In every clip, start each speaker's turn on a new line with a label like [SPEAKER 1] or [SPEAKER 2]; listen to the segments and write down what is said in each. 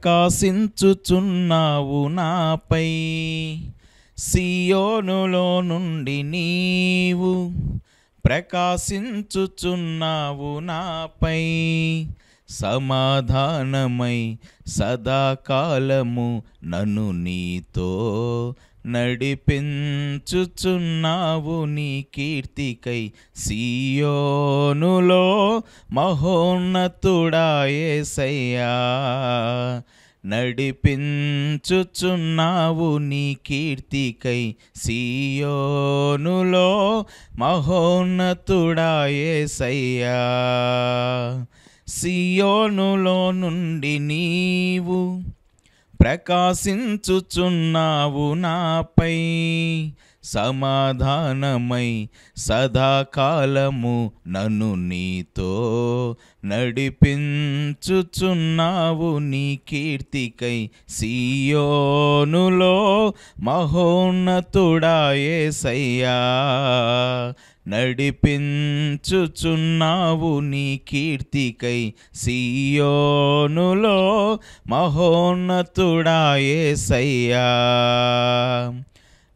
[SPEAKER 1] ప్రకాశించుచున్నావు నాపై సియోనులో నుండి నీవు ప్రకాశించుచున్నావు నాపై సమాధానమై సదాకాలము నన్ను నీతో నడిపించుచున్నావు నీ కీర్తికై సియోనులో మహోన్నతుడాయేసయ్యా నడిపించుచున్నావు నీ కీర్తికై సియోనులో మహోన్నతుడాయేసయ్యా సియోనులో నుండి నీవు ప్రకాశించుచున్నావు నాపై సమాధానమై సదాకాలము నన్ను నీతో నడిపించుచున్నావు నీ కీర్తికై సియోనులో మహోన్నతుడాయే సయ్యా నడిపించుచున్నావు నీ కీర్తికై సీయోనులో మహోన్నతుడాయే సయ్యా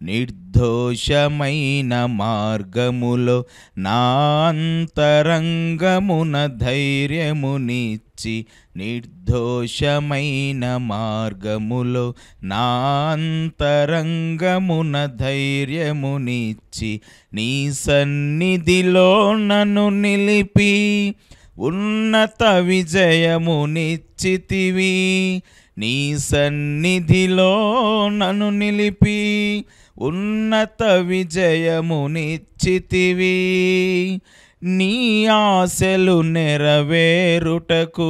[SPEAKER 1] నిర్దోషమైన మార్గములో నాంతరంగమున ధైర్యమునిచ్చి నిర్దోషమైన మార్గములో నాంతరంగమున ధైర్యమునిచ్చి నీ సన్నిధిలో నన్ను నిలిపి ఉన్నత విజయమునిచ్చితివి నీ సన్నిధిలో నన్ను నిలిపి ఉన్నత విజయమునిచ్చితివి నీ ఆశలు నెరవేరుటకు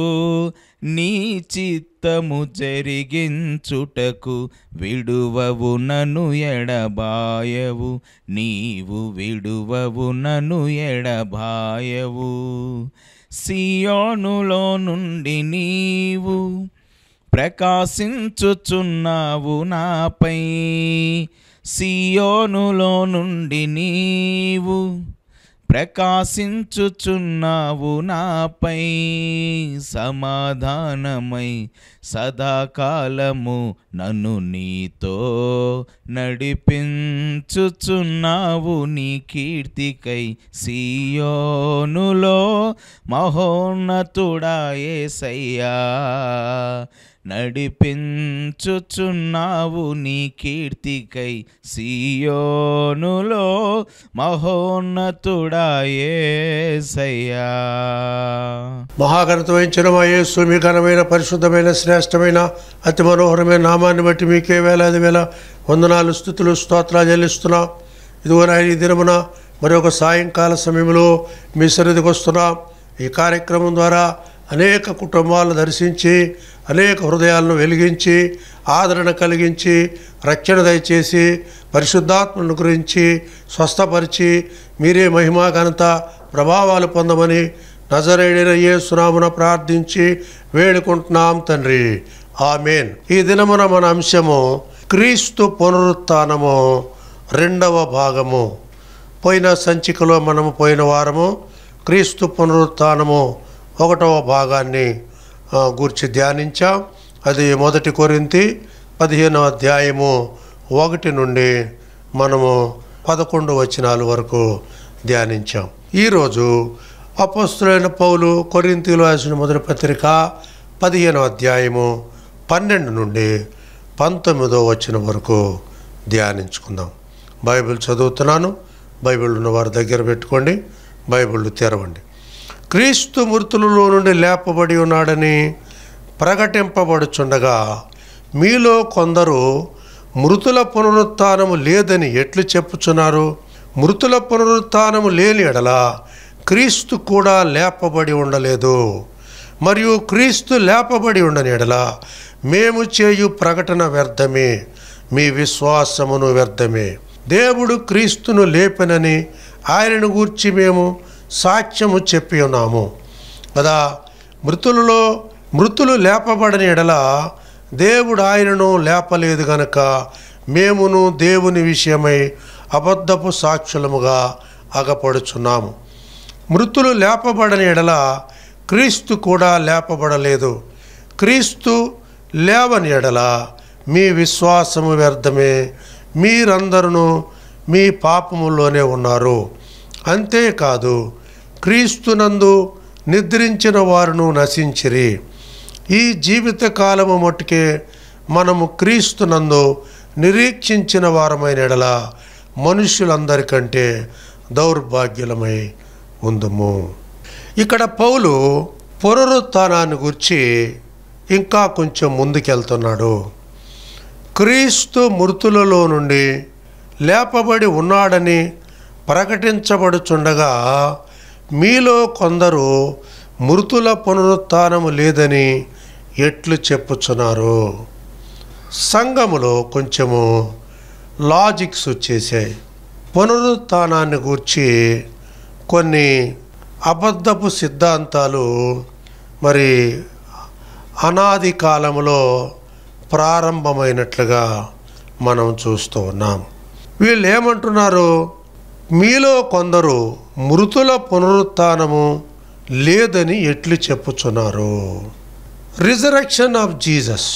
[SPEAKER 1] నీ చిత్తము జరిగించుటకు విడువవు నను ఎడబాయవు నీవు విడువవు నను ఎడబాయవు సియోనులో నుండి నీవు ప్రకాశించుచున్నావు నాపై సియోనులో నుండి నీవు ప్రకాశించుచున్నావు నాపై సమాధానమై సదాకాలము నన్ను నీతో నడిపించుచున్నావు నీ కీర్తికై సియోనులో మహోన్నతుడా సయ్యా నడిపించుచున్నావు నీ కీర్తికై సియోనులో మహోన్నతుడాయేసయ్యా మహాగణత
[SPEAKER 2] వహించిన మా యేసు మీ పరిశుద్ధమైన స్నేహ శ్రేష్టమైన అతి మనోహరమైన నామాన్ని బట్టి మీకే వేలాది వేల వందనాలు స్థుతులు స్తోత్రాలు చెల్లిస్తున్నాం ఇదిగో నాయన ఈ దినమున మరొక సాయంకాల సమయంలో మీ సన్నిధికి వస్తున్నాం ఈ కార్యక్రమం ద్వారా అనేక కుటుంబాలను దర్శించి అనేక హృదయాలను వెలిగించి ఆదరణ కలిగించి రక్షణ దయచేసి పరిశుద్ధాత్మను గురించి స్వస్థపరిచి మీరే మహిమా ఘనత ప్రభావాలు పొందమని నజరేడిన యేసునామున ప్రార్థించి వేడుకుంటున్నాం తండ్రి ఆమెన్ ఈ దినమున మన అంశము క్రీస్తు పునరుత్నము రెండవ భాగము పోయిన సంచికలో మనము పోయిన వారము క్రీస్తు పునరుత్నము ఒకటవ భాగాన్ని గురించి ధ్యానించాం అది మొదటి కొరింతి పదిహేనవ అధ్యాయము ఒకటి నుండి మనము పదకొండు వచనాల వరకు ధ్యానించాం ఈరోజు అపస్తులైన పౌలు కొరింతీలు రాసిన మొదటి పత్రిక పదిహేనవ అధ్యాయము పన్నెండు నుండి పంతొమ్మిదో వచ్చిన వరకు ధ్యానించుకుందాం బైబిల్ చదువుతున్నాను బైబిల్ వారి దగ్గర పెట్టుకోండి బైబిల్ తెరవండి క్రీస్తు మృతులలో నుండి లేపబడి ఉన్నాడని ప్రకటింపబడుచుండగా మీలో కొందరు మృతుల పునరుత్నము లేదని ఎట్లు చెప్పుచున్నారు మృతుల పునరుత్నము లేని ఎడలా క్రీస్తు కూడా లేపబడి ఉండలేదు మరియు క్రీస్తు లేపబడి ఉండనిడలా మేము చేయు ప్రకటన వ్యర్థమే మీ విశ్వాసమును వ్యర్థమే దేవుడు క్రీస్తును లేపనని ఆయనను గూర్చి మేము సాక్ష్యము చెప్పి ఉన్నాము కదా మృతులలో మృతులు లేపబడని ఎడల దేవుడు ఆయనను లేపలేదు గనక మేమును దేవుని విషయమై అబద్ధపు సాక్షులముగా అగపడుచున్నాము మృతులు లేపబడని ఎడల క్రీస్తు కూడా లేపబడలేదు క్రీస్తు లేవని ఎడల మీ విశ్వాసము వ్యర్థమే మీరందరూ మీ పాపములోనే ఉన్నారు అంతేకాదు క్రీస్తునందు నిద్రించిన వారును నశించిరి ఈ జీవిత కాలము మట్టుకే మనము క్రీస్తునందు నిరీక్షించిన వారమైన ఎడల మనుషులందరికంటే దౌర్భాగ్యులమై ఉందము ఇక్కడ పౌలు పునరుత్నాన్ని గురించి ఇంకా కొంచెం ముందుకెళ్తున్నాడు క్రీస్తు మృతులలో నుండి లేపబడి ఉన్నాడని ప్రకటించబడుచుండగా మీలో కొందరు మృతుల పునరుత్నము లేదని ఎట్లు చెప్పుచున్నారు సంఘములో కొంచెము లాజిక్స్ వచ్చేసాయి పునరుత్నాన్ని గూర్చి కొన్ని అబద్ధపు సిద్ధాంతాలు మరి అనాది కాలంలో ప్రారంభమైనట్లుగా మనం చూస్తూ ఉన్నాం వీళ్ళు ఏమంటున్నారు మీలో కొందరు మృతుల పునరుత్నము లేదని ఎట్లు చెప్పుచున్నారు రిజరక్షన్ ఆఫ్ జీసస్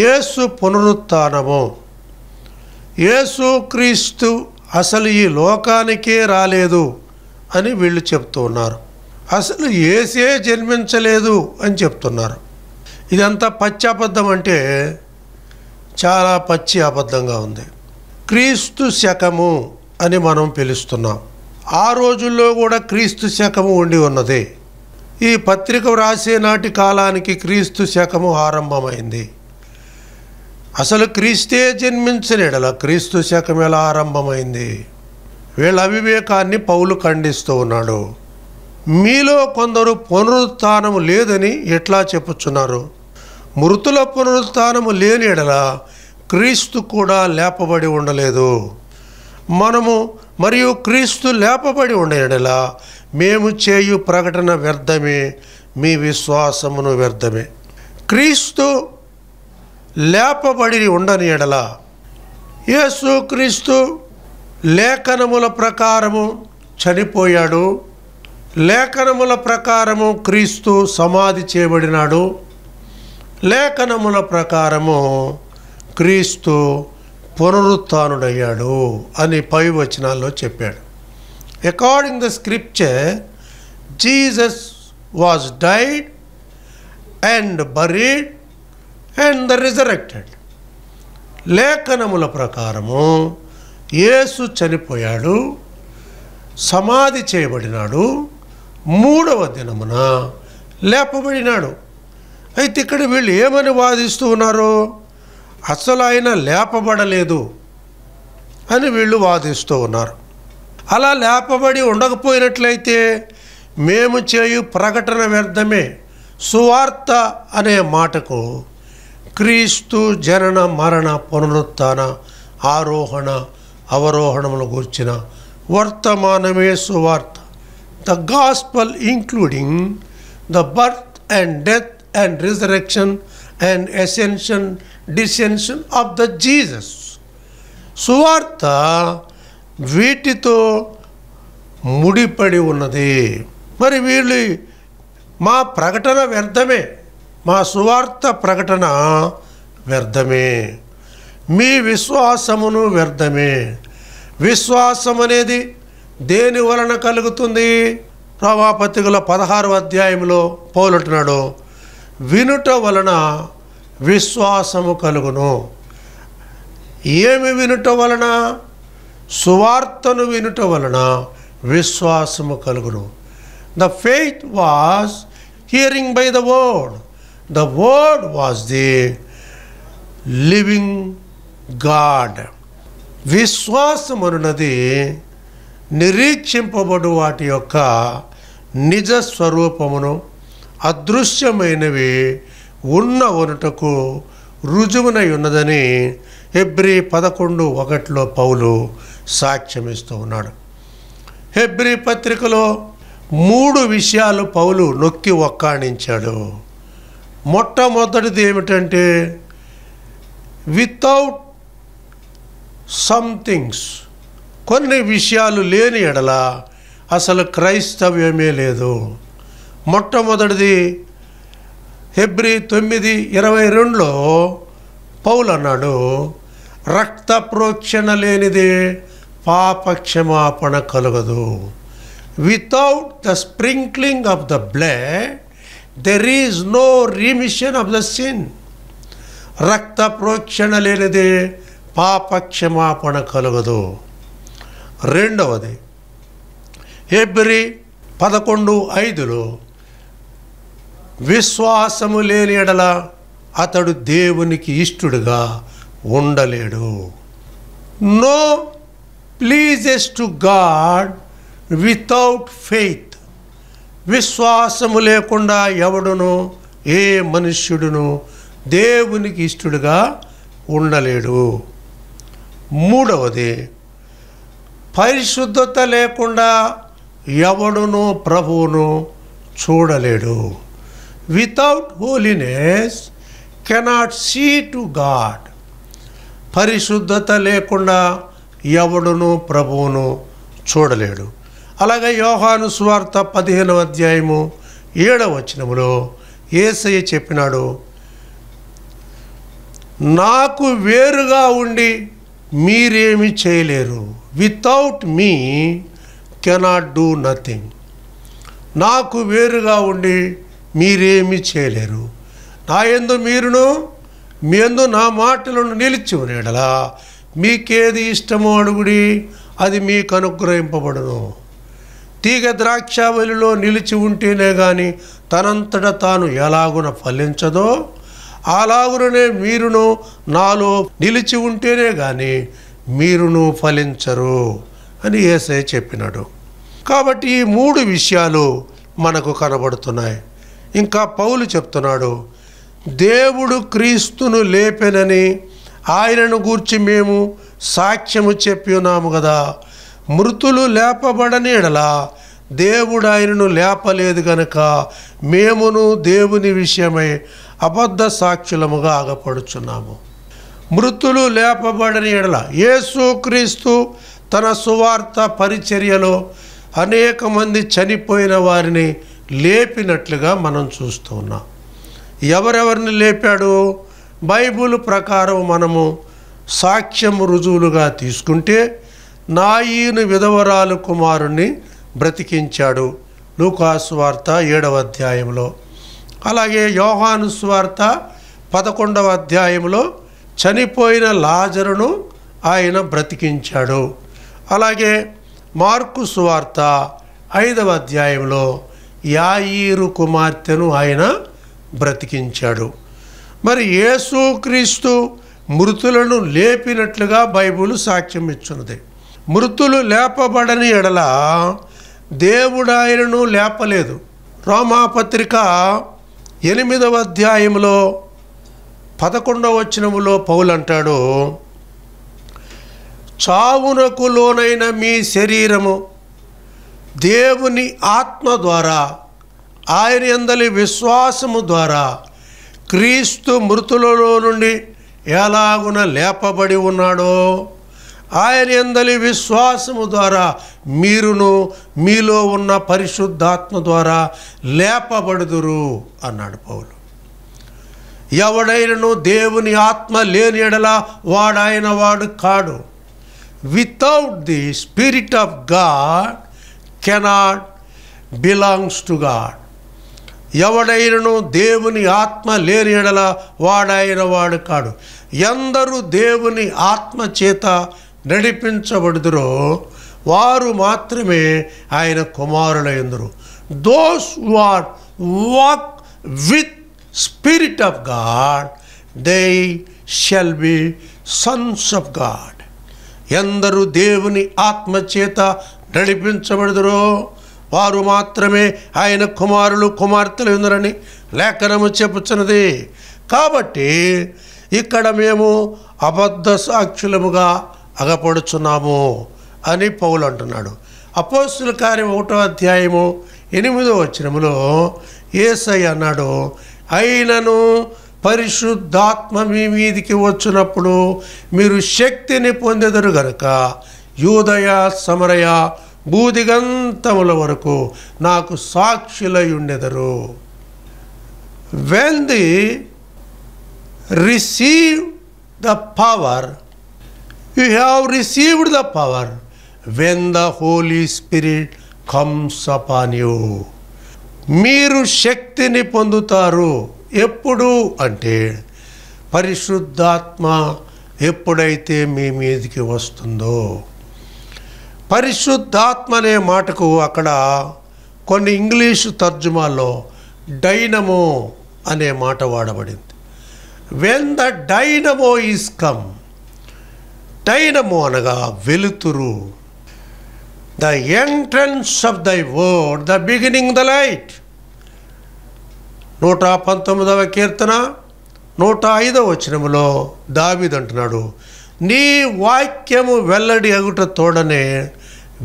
[SPEAKER 2] యేసు పునరుత్నము యేసు క్రీస్తు అసలు ఈ లోకానికే రాలేదు అని వీళ్ళు చెప్తూ ఉన్నారు అసలు ఏసే జన్మించలేదు అని చెప్తున్నారు ఇదంతా పచ్చి అబద్ధం అంటే చాలా పచ్చి అబద్ధంగా ఉంది క్రీస్తు శకము అని మనం పిలుస్తున్నాం ఆ రోజుల్లో కూడా క్రీస్తు శకము ఉండి ఉన్నది ఈ పత్రిక వ్రాసే నాటి కాలానికి క్రీస్తు శకము ఆరంభమైంది అసలు క్రీస్తే జన్మించలేడల క్రీస్తు శకం ఎలా ఆరంభమైంది వీళ్ళ అవివేకాన్ని పౌలు ఖండిస్తూ ఉన్నాడు మీలో కొందరు పునరుత్నము లేదని ఎట్లా చెప్పుచున్నారు మృతుల పునరుత్నము లేని ఎడల క్రీస్తు కూడా లేపబడి ఉండలేదు మనము మరియు క్రీస్తు లేపబడి ఉండే ఎడల మేము చేయు ప్రకటన వ్యర్థమే మీ విశ్వాసమును వ్యర్థమే క్రీస్తు లేపబడి ఉండని ఎడల యేసుక్రీస్తు లేఖనముల ప్రకారము చనిపోయాడు లేఖనముల ప్రకారము క్రీస్తు సమాధి చేయబడినాడు లేఖనముల ప్రకారము క్రీస్తు పునరుత్డయ్యాడు అని పై వచనాల్లో చెప్పాడు according the scripture Jesus was died and buried and the resurrected లేఖనముల ప్రకారము యేసు చనిపోయాడు సమాధి చేయబడినాడు మూడవ దినమున లేపబడినాడు అయితే ఇక్కడ వీళ్ళు ఏమని వాదిస్తూ ఉన్నారు అసలు ఆయన లేపబడలేదు అని వీళ్ళు వాదిస్తూ ఉన్నారు అలా లేపబడి ఉండకపోయినట్లయితే మేము చేయు ప్రకటన వ్యర్థమే సువార్త అనే మాటకు క్రీస్తు జనన మరణ పునరుత్న ఆరోహణ అవరోహణములు గూర్చిన వర్తమానమే సువార్త the gospel including the birth and death and resurrection and ascension descension of the Jesus సువార్త వీటితో ముడిపడి ఉన్నది మరి వీళ్ళు మా ప్రకటన వ్యర్థమే మా సువార్త ప్రకటన వ్యర్థమే మీ విశ్వాసమును వ్యర్థమే విశ్వాసం అనేది దేని వలన కలుగుతుంది ప్రవాపతికుల పదహారు అధ్యాయంలో పోలుంటున్నాడు వినుట వలన విశ్వాసము కలుగును ఏమి వినుట వలన సువార్తను వినుట వలన విశ్వాసము కలుగును the faith was hearing by the word the word was the living God విశ్వాసమున్నది నిరీక్షింపబడు వాటి యొక్క నిజ స్వరూపమును అదృశ్యమైనవి ఉన్న ఉనుటకు రుజువునై ఉన్నదని హెబ్రి పదకొండు ఒకటిలో పౌలు సాక్ష్యమిస్తూ ఉన్నాడు హెబ్రి పత్రికలో మూడు విషయాలు పౌలు నొక్కి ఒక్కాణించాడు మొట్టమొదటిది ఏమిటంటే వితౌట్ సంథింగ్స్ కొన్ని విషయాలు లేని ఎడల అసలు క్రైస్తవ్యమే లేదు మొట్టమొదటిది ఫిబ్రి తొమ్మిది ఇరవై రెండులో పౌలు అన్నాడు రక్త ప్రోక్షణ లేనిదే పాపక్షమాపణ కలగదు without the sprinkling of the blood there is no remission of the sin రక్త ప్రోక్షణ లేనిదే పాపక్షమాపణ కలగదు రెండవది ఎబ్రి పదకొండు ఐదులో విశ్వాసము లేని ఎడల అతడు దేవునికి ఇష్టడుగా ఉండలేడు no pleases to God without faith విశ్వాసము లేకుండా ఎవడును ఏ మనుష్యుడును దేవునికి ఇష్టడుగా ఉండలేడు మూడవది పరిశుద్ధత లేకుండా ఎవడును ప్రభువును చూడలేడు without holiness cannot see to God పరిశుద్ధత లేకుండా ఎవడును ప్రభువును చూడలేడు అలాగే యోహాను సువార్త పదిహేనవ అధ్యాయము ఏడవ వచనములో ఏసయ్య చెప్పినాడు నాకు వేరుగా ఉండి మీరేమి చేయలేరు without me cannot do nothing నాకు వేరుగా ఉండి మీరేమి చేయలేరు నా ఎందు మీరును మీ ఎందు నా మాటలను నిలిచి ఉండేలా మీకేది ఇష్టమో అడుగుడి అది మీకు అనుగ్రహింపబడును తీగ ద్రాక్షావలిలో నిలిచి ఉంటేనే గాని తనంతట తాను ఎలాగున ఫలించదో అలాగుననే మీరును నాలో నిలిచి ఉంటేనే గాని మీరును ఫలించరు అని ఏసై చెప్పినాడు కాబట్టి ఈ మూడు విషయాలు మనకు కనబడుతున్నాయి ఇంకా పౌలు చెప్తున్నాడు దేవుడు క్రీస్తును లేపెనని ఆయనను గూర్చి మేము సాక్ష్యము చెప్పి ఉన్నాము కదా మృతులు లేపబడనీడలా దేవుడు ఆయనను లేపలేదు గనక మేమును దేవుని విషయమై అబద్ధ సాక్షులముగా ఆగపడుచున్నాము మృతులు లేపబడని ఎడల యేసుక్రీస్తు తన సువార్త పరిచర్యలో అనేక మంది చనిపోయిన వారిని లేపినట్లుగా మనం చూస్తున్నాం ఎవరెవరిని లేపాడు బైబుల్ ప్రకారం మనము సాక్ష్యం రుజువులుగా తీసుకుంటే నాయీను విధవరాలు కుమారుణ్ణి బ్రతికించాడు వార్త ఏడవ అధ్యాయంలో అలాగే యోహాను స్వార్త పదకొండవ అధ్యాయంలో చనిపోయిన లాజరును ఆయన బ్రతికించాడు అలాగే మార్కు సువార్త ఐదవ అధ్యాయంలో యాయీరు కుమార్తెను ఆయన బ్రతికించాడు మరి యేసుక్రీస్తు మృతులను లేపినట్లుగా బైబుల్ సాక్ష్యం ఇచ్చున్నది మృతులు లేపబడని ఎడల ఆయనను లేపలేదు రోమాపత్రిక ఎనిమిదవ అధ్యాయంలో పదకొండవ వచనములో పౌలంటాడు చావునకు లోనైన మీ శరీరము దేవుని ఆత్మ ద్వారా ఆయన ఎందలి విశ్వాసము ద్వారా క్రీస్తు మృతులలో నుండి ఎలాగున లేపబడి ఉన్నాడో ఆయన ఎందలి విశ్వాసము ద్వారా మీరును మీలో ఉన్న పరిశుద్ధాత్మ ద్వారా లేపబడుదురు అన్నాడు పౌలు ఎవడైనను దేవుని ఆత్మ లేని ఎడల వాడాయన వాడు కాడు without the spirit of God cannot belongs to God ఎవడైనను దేవుని ఆత్మ లేని ఎడల వాడాయన వాడు కాడు ఎందరూ దేవుని ఆత్మ చేత నడిపించబడుదురో వారు మాత్రమే ఆయన కుమారులయ్యందురు those were walk with spirit of God they shall be sons of God ఎందరూ దేవుని ఆత్మచేత నడిపించబడుదురో వారు మాత్రమే ఆయన కుమారులు కుమార్తెలు ఉందరని లేఖనము చెప్పుచున్నది కాబట్టి ఇక్కడ మేము అబద్ధ సాక్షులముగా అగపడుచున్నాము అని పౌలు అంటున్నాడు అపోస్తుల కార్యం ఒకటో అధ్యాయము ఎనిమిదో వచ్చినములో ఏసై అన్నాడు అయినను పరిశుద్ధాత్మ మీ మీదికి వచ్చినప్పుడు మీరు శక్తిని పొందెదరు గనక యూదయ సమరయ బూదిగంతముల వరకు నాకు సాక్షులై ఉండెదరు when the receive the power you have received the power when the holy spirit comes upon you మీరు శక్తిని పొందుతారు ఎప్పుడు అంటే పరిశుద్ధాత్మ ఎప్పుడైతే మీ మీదికి వస్తుందో పరిశుద్ధాత్మ అనే మాటకు అక్కడ కొన్ని ఇంగ్లీషు తర్జుమాల్లో డైనమో అనే మాట వాడబడింది when the dynamo is come dynamo అనగా వెలుతురు the entrance of thy word the beginning the light నూట పంతొమ్మిదవ కీర్తన నూట ఐదవ వచనములో దావిదంటున్నాడు నీ వాక్యము వెల్లడి అగుట తోడనే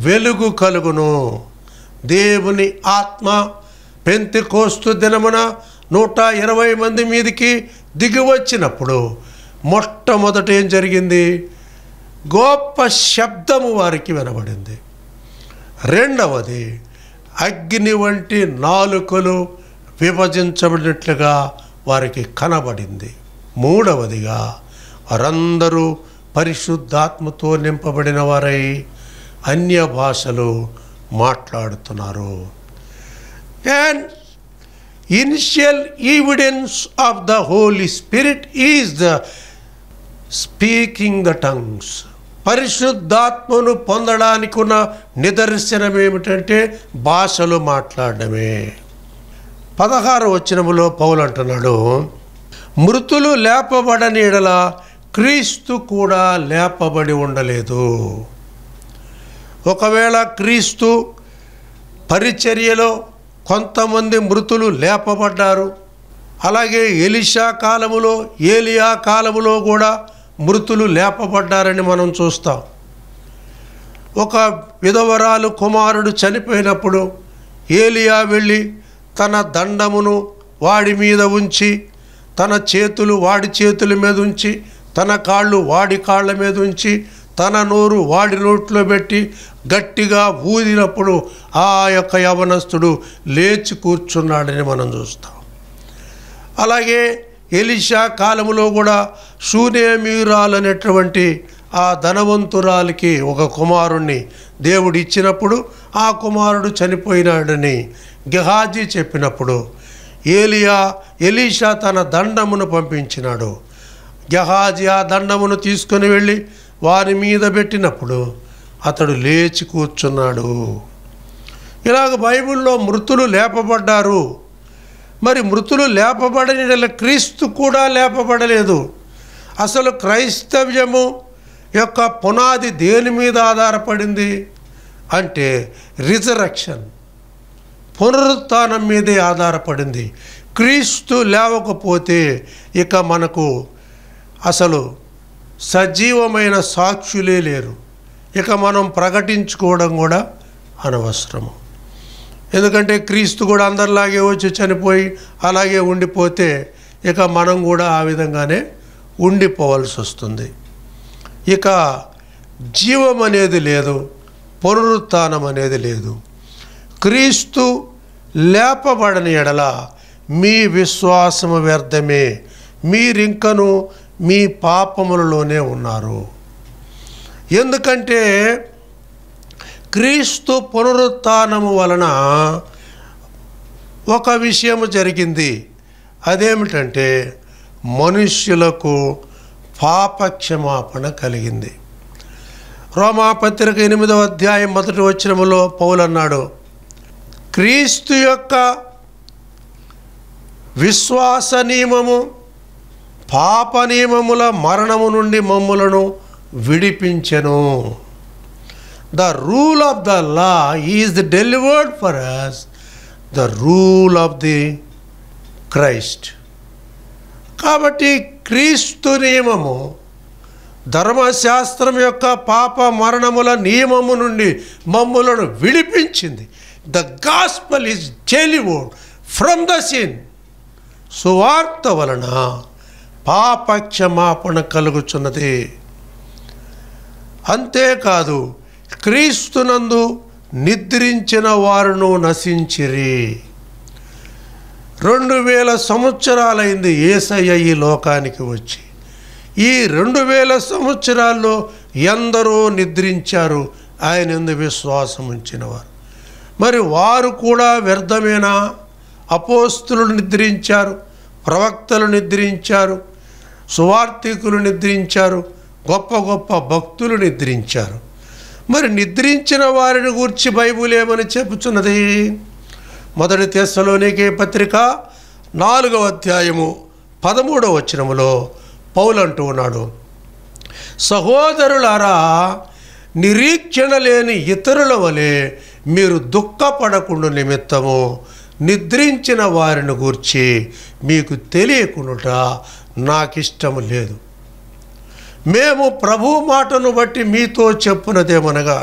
[SPEAKER 2] వెలుగు కలుగును దేవుని ఆత్మ పెంతి కోస్తు దినమున నూట ఇరవై మంది మీదికి దిగి వచ్చినప్పుడు మొట్టమొదట ఏం జరిగింది గొప్ప శబ్దము వారికి వినబడింది రెండవది అగ్ని వంటి నాలుకలు విభజించబడినట్లుగా వారికి కనబడింది మూడవదిగా వారందరూ పరిశుద్ధాత్మతో నింపబడిన వారై అన్య భాషలు మాట్లాడుతున్నారు and initial evidence of the holy spirit is the speaking the tongues పరిశుద్ధాత్మను పొందడానికి ఉన్న నిదర్శనం ఏమిటంటే భాషలు మాట్లాడడమే పదహారు వచ్చినములో పౌలు అంటున్నాడు మృతులు లేపబడని ఎడల క్రీస్తు కూడా లేపబడి ఉండలేదు ఒకవేళ క్రీస్తు పరిచర్యలో కొంతమంది మృతులు లేపబడ్డారు అలాగే ఎలిషా కాలములో ఏలియా కాలములో కూడా మృతులు లేపబడ్డారని మనం చూస్తాం ఒక విధవరాలు కుమారుడు చనిపోయినప్పుడు ఏలియా వెళ్ళి తన దండమును వాడి మీద ఉంచి తన చేతులు వాడి చేతుల మీద ఉంచి తన కాళ్ళు వాడి కాళ్ళ మీద ఉంచి తన నోరు వాడి నోట్లో పెట్టి గట్టిగా ఊదినప్పుడు ఆ యొక్క యవనస్తుడు లేచి కూర్చున్నాడని మనం చూస్తాం అలాగే ఎలిషా కాలములో కూడా షూనేమీరాలు అనేటువంటి ఆ ధనవంతురాలికి ఒక కుమారుణ్ణి దేవుడు ఇచ్చినప్పుడు ఆ కుమారుడు చనిపోయినాడని గెహాజీ చెప్పినప్పుడు ఏలియా ఎలీషా తన దండమును పంపించినాడు గెహాజీ ఆ దండమును తీసుకుని వెళ్ళి వారి మీద పెట్టినప్పుడు అతడు లేచి కూర్చున్నాడు ఇలాగ బైబిల్లో మృతులు లేపబడ్డారు మరి మృతులు లేపబడని క్రీస్తు కూడా లేపబడలేదు అసలు క్రైస్తవ్యము యొక్క పునాది దేని మీద ఆధారపడింది అంటే రిజరక్షన్ పునరుత్నం మీదే ఆధారపడింది క్రీస్తు లేవకపోతే ఇక మనకు అసలు సజీవమైన సాక్షులే లేరు ఇక మనం ప్రకటించుకోవడం కూడా అనవసరము ఎందుకంటే క్రీస్తు కూడా అందరిలాగే వచ్చి చనిపోయి అలాగే ఉండిపోతే ఇక మనం కూడా ఆ విధంగానే ఉండిపోవాల్సి వస్తుంది ఇక జీవం అనేది లేదు పునరుత్నం అనేది లేదు క్రీస్తు లేపబడని ఎడల మీ విశ్వాసము వ్యర్థమే మీరింకను మీ పాపములలోనే ఉన్నారు ఎందుకంటే క్రీస్తు పునరుత్నము వలన ఒక విషయము జరిగింది అదేమిటంటే మనుష్యులకు పాపక్షమాపణ కలిగింది రోమాపత్రిక ఎనిమిదవ అధ్యాయం మొదటి వచ్చినములో పౌలన్నాడు క్రీస్తు యొక్క విశ్వాస నియమము పాప నియమముల మరణము నుండి మమ్ములను విడిపించెను the rule of the law is the delivered for us the rule of the Christ కాబట్టి క్రీస్తు నియమము ధర్మశాస్త్రం యొక్క పాప మరణముల నియమము నుండి మమ్ములను విడిపించింది the gospel is delivered from the sin సువార్త వలన పాప కలుగుచున్నది అంతేకాదు క్రీస్తునందు నిద్రించిన వారును నశించిరి రెండు వేల సంవత్సరాలైంది ఏసయ్య ఈ లోకానికి వచ్చి ఈ రెండు వేల సంవత్సరాల్లో ఎందరో నిద్రించారు ఆయన ఎందు విశ్వాసం ఉంచినవారు మరి వారు కూడా వ్యర్థమైన అపోస్తులు నిద్రించారు ప్రవక్తలు నిద్రించారు సువార్థికులు నిద్రించారు గొప్ప గొప్ప భక్తులు నిద్రించారు మరి నిద్రించిన వారిని గూర్చి బైబుల్ ఏమని చెబుతున్నది మొదటి తెస్సలోనికే పత్రిక నాలుగవ అధ్యాయము పదమూడవ వచనములో పౌలు అంటూ ఉన్నాడు సహోదరులారా నిరీక్షణ లేని ఇతరుల వలె మీరు దుఃఖపడకుండా నిమిత్తము నిద్రించిన వారిని గూర్చి మీకు తెలియకుండా ఇష్టము లేదు మేము ప్రభు మాటను బట్టి మీతో చెప్పునదేమనగా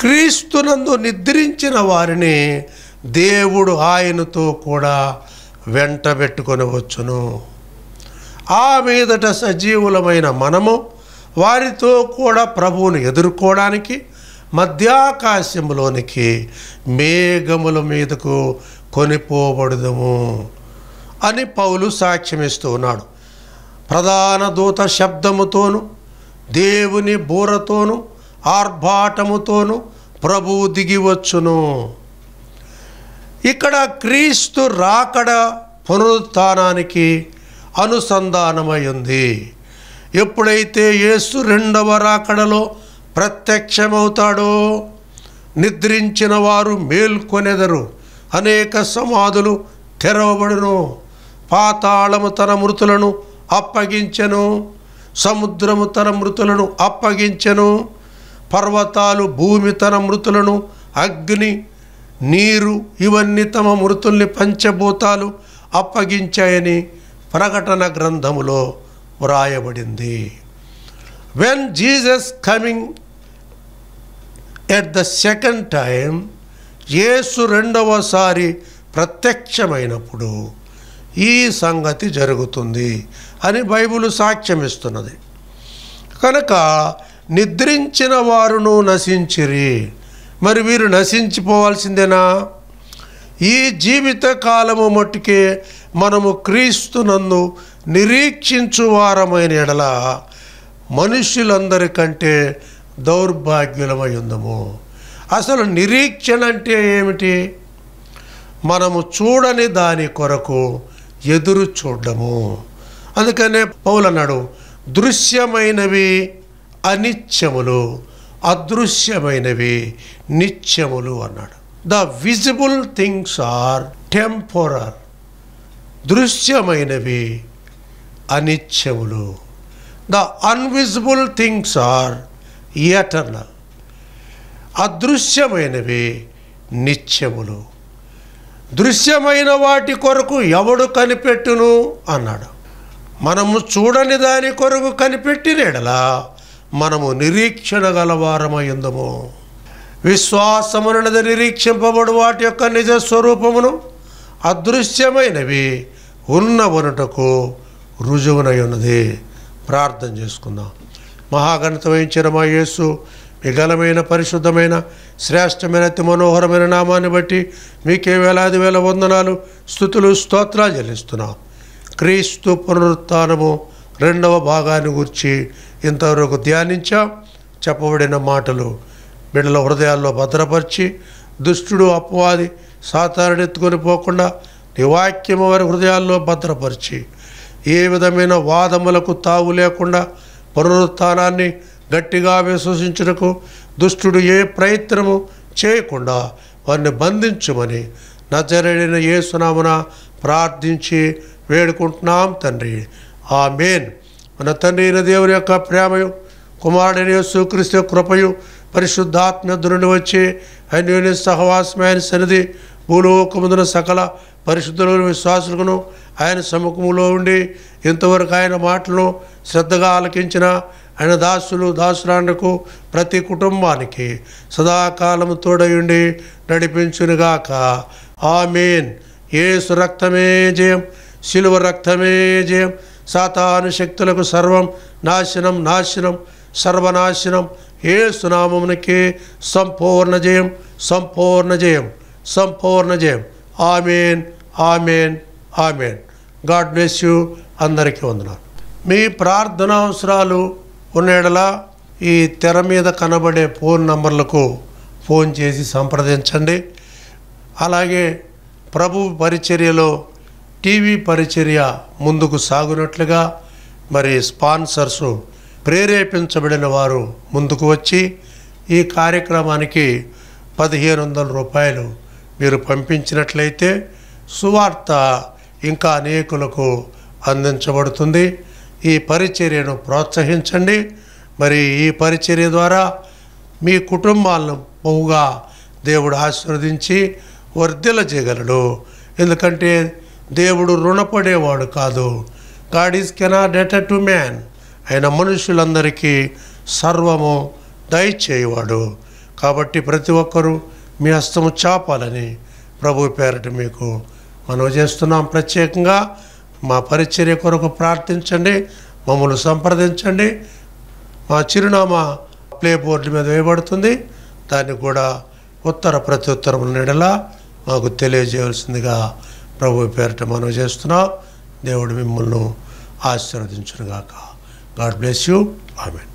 [SPEAKER 2] క్రీస్తునందు నిద్రించిన వారిని దేవుడు ఆయనతో కూడా వెంటబెట్టుకొని వచ్చును ఆ మీదట సజీవులమైన మనము వారితో కూడా ప్రభువును ఎదుర్కోవడానికి మధ్యాకాశంలోనికి మేఘముల మీదకు కొనిపోబడదము అని పౌలు సాక్ష్యమిస్తూ ఉన్నాడు ప్రధాన దూత శబ్దముతోను దేవుని బూరతోను ఆర్భాటముతోను ప్రభువు దిగివచ్చును ఇక్కడ క్రీస్తు రాకడ పునరుత్నానికి అనుసంధానమైంది ఎప్పుడైతే యేసు రెండవ రాకడలో ప్రత్యక్షమవుతాడో నిద్రించిన వారు మేల్కొనెదరు అనేక సమాధులు తెరవబడును పాతాళము తన మృతులను అప్పగించెను సముద్రము తన మృతులను అప్పగించెను పర్వతాలు భూమి తన మృతులను అగ్ని నీరు ఇవన్నీ తమ మృతుల్ని పంచభూతాలు అప్పగించాయని ప్రకటన గ్రంథములో వ్రాయబడింది when Jesus coming at the second time యేసు రెండవసారి ప్రత్యక్షమైనప్పుడు ఈ సంగతి జరుగుతుంది అని బైబుల్ సాక్ష్యమిస్తున్నది కనుక నిద్రించిన వారును నశించిరి మరి వీరు నశించిపోవాల్సిందేనా ఈ జీవిత కాలము మట్టుకే మనము క్రీస్తునందు నిరీక్షించు వారమైన ఎడల మనుషులందరికంటే దౌర్భాగ్యులమై ఉందము అసలు నిరీక్షణ అంటే ఏమిటి మనము చూడని దాని కొరకు ఎదురు చూడము అందుకనే పౌలు అన్నాడు దృశ్యమైనవి అనిత్యములు అదృశ్యమైనవి నిత్యములు అన్నాడు the visible things are temporary దృశ్యమైనవి అనిత్యములు the invisible things are eternal అదృశ్యమైనవి నిత్యములు దృశ్యమైన వాటి కొరకు ఎవడు కనిపెట్టును అన్నాడు మనము చూడని దాని కొరకు కనిపెట్టినడలా మనము నిరీక్షణ గలవారమయ్యందము విశ్వాసమునది నిరీక్షింపబడు వాటి యొక్క నిజ స్వరూపమును అదృశ్యమైనవి ఉన్నవనుటకు రుజువునై ఉన్నది ప్రార్థన చేసుకుందాం వహించిన మా యేసు విగలమైన పరిశుద్ధమైన శ్రేష్టమైన అతి మనోహరమైన నామాన్ని బట్టి మీకే వేలాది వేల వందనాలు స్థుతులు స్తోత్రాలు చెల్లిస్తున్నాం క్రీస్తు పునరుత్నము రెండవ భాగాన్ని గురించి ఇంతవరకు ధ్యానించాం చెప్పబడిన మాటలు బిడ్డల హృదయాల్లో భద్రపరిచి దుష్టుడు అపవాది సాతారుడెత్తుకొని పోకుండా నివాక్యం వారి హృదయాల్లో భద్రపరిచి ఏ విధమైన వాదములకు తావు లేకుండా పునరుత్నాన్ని గట్టిగా విశ్వసించుటకు దుష్టుడు ఏ ప్రయత్నము చేయకుండా వారిని బంధించమని ఏ సునామున ప్రార్థించి వేడుకుంటున్నాం తండ్రి ఆ మేన్ మన తండ్రి అయిన దేవుని యొక్క ప్రేమయు కుమారుడైన యేసుక్రీస్తు కృపయు పరిశుద్ధాత్మ దురుని వచ్చి అన్యోని సహవాసమైన సన్నిధి భూలోకముందున సకల పరిశుద్ధులను విశ్వాసులకును ఆయన సముఖములో ఉండి ఇంతవరకు ఆయన మాటలను శ్రద్ధగా ఆలకించిన ఆయన దాసులు దాసురాండకు ప్రతి కుటుంబానికి సదాకాలము తోడయుండి నడిపించునుగాక ఆమెన్ ఏసు రక్తమే జయం శిలువ రక్తమే జయం సాతాను శక్తులకు సర్వం నాశనం నాశనం సర్వనాశనం ఏ సునామమునికి సంపూర్ణ జయం సంపూర్ణ జయం సంపూర్ణ జయం amen amen amen God bless you అందరికీ వందనాలు మీ ప్రార్థనా అవసరాలు ఉన్నయడల ఈ తెర మీద కనబడే ఫోన్ నంబర్లకు ఫోన్ చేసి సంప్రదించండి అలాగే ప్రభు పరిచర్యలో టీవీ పరిచర్య ముందుకు సాగునట్లుగా మరి స్పాన్సర్స్ ప్రేరేపించబడిన వారు ముందుకు వచ్చి ఈ కార్యక్రమానికి పదిహేను వందల రూపాయలు మీరు పంపించినట్లయితే సువార్త ఇంకా అనేకులకు అందించబడుతుంది ఈ పరిచర్యను ప్రోత్సహించండి మరి ఈ పరిచర్య ద్వారా మీ కుటుంబాలను బహుగా దేవుడు ఆశీర్వదించి వర్ధిల చేయగలడు ఎందుకంటే దేవుడు రుణపడేవాడు కాదు God is cannot debtor to man అయిన మనుషులందరికీ సర్వము దయచేయవాడు కాబట్టి ప్రతి ఒక్కరూ మీ హస్తము చాపాలని ప్రభు పేరట మీకు మనవి చేస్తున్నాం ప్రత్యేకంగా మా పరిచర్య కొరకు ప్రార్థించండి మమ్మల్ని సంప్రదించండి మా చిరునామా ప్లే బోర్డు మీద వేయబడుతుంది దాన్ని కూడా ఉత్తర ప్రత్యుత్తరం నీడలా మాకు తెలియజేయవలసిందిగా ప్రభు పేరిట మనం చేస్తున్నాం దేవుడు మిమ్మల్ని ఆశీర్వదించునుగాక గాడ్ బ్లెస్ యూ ఆమెన్